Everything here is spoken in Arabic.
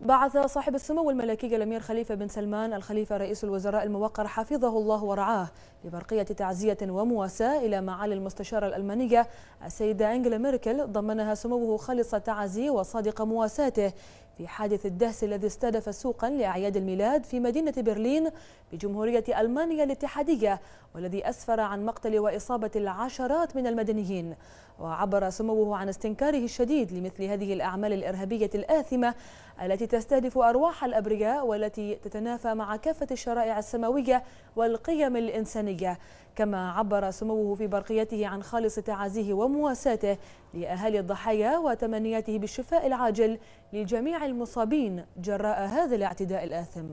بعث صاحب السمو الملكي الأمير خليفة بن سلمان الخليفة رئيس الوزراء الموقر حفظه الله ورعاه ببرقيه تعزية ومواساة إلى معالي المستشارة الألمانية السيدة أنجلا ميركل ضمنها سموه خالصة تعزي وصادق مواساته في حادث الدهس الذي استهدف سوقا لأعياد الميلاد في مدينة برلين بجمهورية ألمانيا الاتحادية والذي أسفر عن مقتل وإصابة العشرات من المدنيين وعبر سموه عن استنكاره الشديد لمثل هذه الأعمال الإرهابية الآثمة التي تستهدف أرواح الأبرياء والتي تتنافى مع كافة الشرائع السماوية والقيم الإنسانية كما عبر سموه في برقيته عن خالص تعازيه ومواساته لأهالي الضحايا وتمنياته بالشفاء العاجل لجميع المصابين جراء هذا الاعتداء الآثم